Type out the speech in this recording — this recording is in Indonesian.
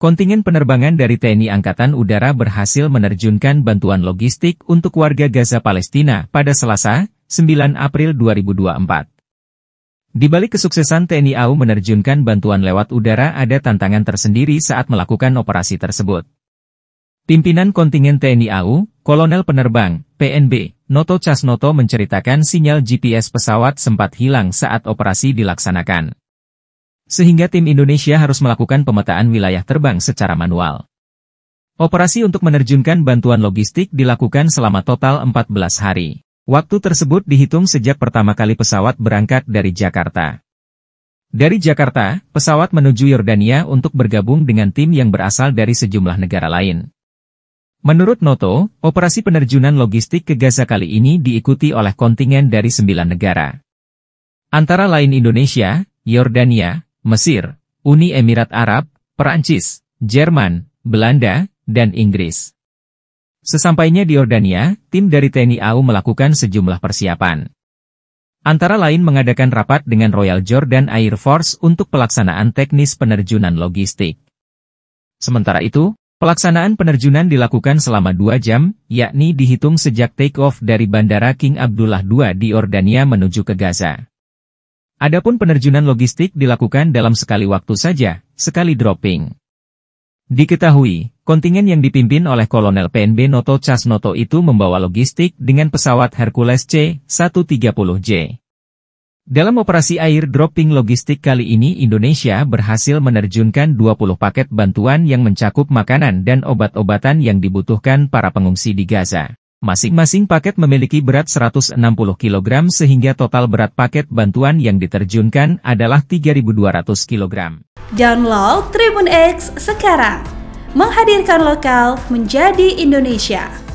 Kontingen penerbangan dari TNI Angkatan Udara berhasil menerjunkan bantuan logistik untuk warga Gaza Palestina pada Selasa, 9 April 2024. Di balik kesuksesan TNI AU menerjunkan bantuan lewat udara ada tantangan tersendiri saat melakukan operasi tersebut. Pimpinan kontingen TNI AU, Kolonel Penerbang, PNB, Noto Casnoto menceritakan sinyal GPS pesawat sempat hilang saat operasi dilaksanakan. Sehingga tim Indonesia harus melakukan pemetaan wilayah terbang secara manual. Operasi untuk menerjunkan bantuan logistik dilakukan selama total 14 hari. Waktu tersebut dihitung sejak pertama kali pesawat berangkat dari Jakarta. Dari Jakarta, pesawat menuju Yordania untuk bergabung dengan tim yang berasal dari sejumlah negara lain. Menurut Noto, operasi penerjunan logistik ke Gaza kali ini diikuti oleh kontingen dari sembilan negara. Antara lain Indonesia, Yordania, Mesir, Uni Emirat Arab, Perancis, Jerman, Belanda, dan Inggris. Sesampainya di Yordania, tim dari TNI AU melakukan sejumlah persiapan. Antara lain mengadakan rapat dengan Royal Jordan Air Force untuk pelaksanaan teknis penerjunan logistik. Sementara itu, pelaksanaan penerjunan dilakukan selama dua jam, yakni dihitung sejak take-off dari Bandara King Abdullah II di Yordania menuju ke Gaza. Adapun penerjunan logistik dilakukan dalam sekali waktu saja, sekali dropping. Diketahui, kontingen yang dipimpin oleh Kolonel PNB Noto Chasnoto itu membawa logistik dengan pesawat Hercules C-130J. Dalam operasi air dropping logistik kali ini Indonesia berhasil menerjunkan 20 paket bantuan yang mencakup makanan dan obat-obatan yang dibutuhkan para pengungsi di Gaza. Masing-masing paket memiliki berat 160 kg sehingga total berat paket bantuan yang diterjunkan adalah 3.200 kg. Download Tribun X sekarang, menghadirkan lokal menjadi Indonesia.